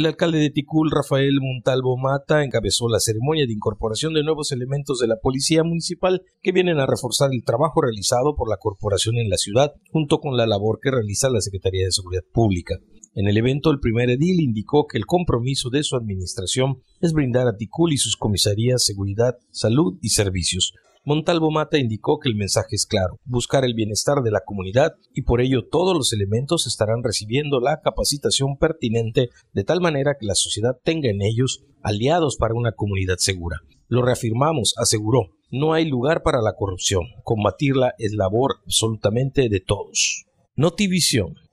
El alcalde de Ticul, Rafael Montalvo Mata, encabezó la ceremonia de incorporación de nuevos elementos de la Policía Municipal que vienen a reforzar el trabajo realizado por la corporación en la ciudad, junto con la labor que realiza la Secretaría de Seguridad Pública. En el evento, el primer edil indicó que el compromiso de su administración es brindar a Ticul y sus comisarías seguridad, salud y servicios. Montalvo Mata indicó que el mensaje es claro, buscar el bienestar de la comunidad y por ello todos los elementos estarán recibiendo la capacitación pertinente de tal manera que la sociedad tenga en ellos aliados para una comunidad segura. Lo reafirmamos, aseguró, no hay lugar para la corrupción, combatirla es labor absolutamente de todos. Notivision.